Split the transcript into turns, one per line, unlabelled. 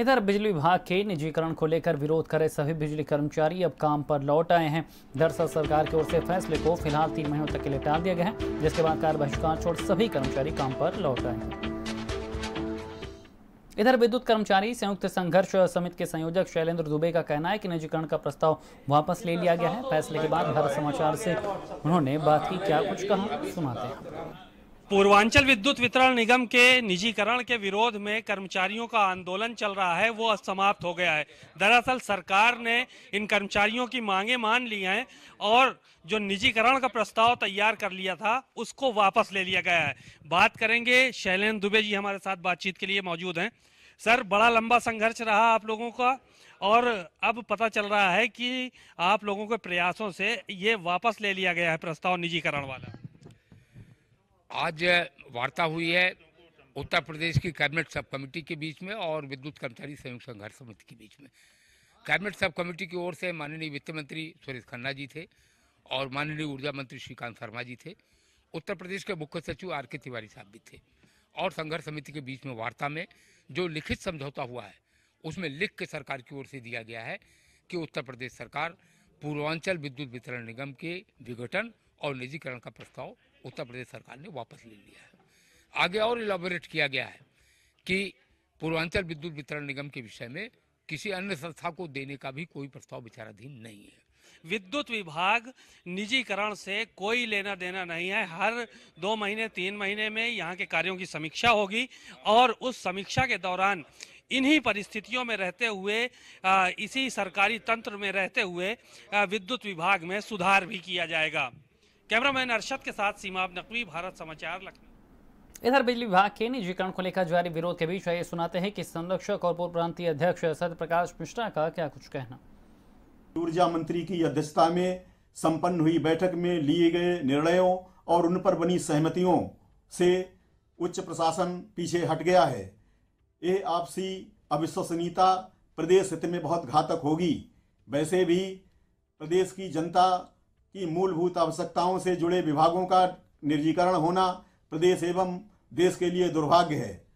इधर बिजली विभाग के निजीकरण को लेकर विरोध करे सभी बिजली कर्मचारी अब काम पर लौट आए हैं दरअसल सरकार की ओर से फैसले को फिलहाल तीन महीनों तक के लिए टाल दिया गया है जिसके बाद कार बहिष्कार छोड़ सभी कर्मचारी काम पर लौट आए हैं इधर विद्युत कर्मचारी संयुक्त संघर्ष समिति के संयोजक शैलेंद्र दुबे का कहना है कि निजीकरण का प्रस्ताव वापस ले लिया गया है फैसले के बाद भारत समाचार से उन्होंने बात की क्या कुछ कहा सुनाते हैं
पूर्वांचल विद्युत वितरण निगम के निजीकरण के विरोध में कर्मचारियों का आंदोलन चल रहा है वो समाप्त हो गया है दरअसल सरकार ने इन कर्मचारियों की मांगे मान ली हैं और जो निजीकरण का प्रस्ताव तैयार कर लिया था उसको वापस ले लिया गया है बात करेंगे शैलेन दुबे जी हमारे साथ बातचीत के लिए मौजूद हैं सर बड़ा लंबा संघर्ष रहा आप लोगों का और अब पता चल रहा है कि आप लोगों के प्रयासों
से ये वापस ले लिया गया है प्रस्ताव निजीकरण वाला आज वार्ता हुई है उत्तर प्रदेश की कैबिनेट सब कमेटी के बीच में और विद्युत कर्मचारी संयुक्त संघर्ष समिति के बीच में कैबिनेट सब कमेटी की ओर से माननीय वित्त मंत्री सुरेश खन्ना जी थे और माननीय ऊर्जा मंत्री श्रीकांत शर्मा जी थे उत्तर प्रदेश के मुख्य सचिव आर के तिवारी साहब भी थे और संघर्ष समिति के बीच में वार्ता में जो लिखित समझौता हुआ है उसमें लिख के सरकार की ओर से दिया गया है कि उत्तर प्रदेश सरकार पूर्वांचल विद्युत वितरण निगम के विघटन और निजीकरण का प्रस्ताव उत्तर प्रदेश सरकार ने वापस ले लिया है आगे और इलाबोरेट किया गया है कि पूर्वांचल विद्युत वितरण निगम के विषय में किसी अन्य संस्था को देने का भी कोई प्रस्ताव विचाराधीन नहीं है विद्युत विभाग निजीकरण से कोई लेना देना नहीं है हर दो महीने तीन
महीने में यहाँ के कार्यों की समीक्षा होगी और उस समीक्षा के दौरान इन्हीं परिस्थितियों में रहते हुए इसी सरकारी तंत्र में रहते हुए विद्युत विभाग में सुधार भी किया जाएगा कैमरामैन अरशद के साथ सीमा नकवी भारत समाचार लखनऊ
इधर बिजली विभाग के निजीकरण को लेकर जारी विरोध के बीच आइए सुनाते हैं कि संरक्षक और पूर्व प्रांतीय अध्यक्ष सत्य प्रकाश मिश्रा का क्या कुछ कहना
ऊर्जा मंत्री की अध्यक्षता में संपन्न हुई बैठक में लिए गए निर्णयों और उन पर बनी सहमतियों से उच्च प्रशासन पीछे हट गया है ये आपसी अविश्वसनीयता प्रदेश हित में बहुत घातक होगी वैसे भी प्रदेश की जनता की मूलभूत आवश्यकताओं से जुड़े विभागों का निर्जीकरण होना प्रदेश एवं देश के लिए दुर्भाग्य है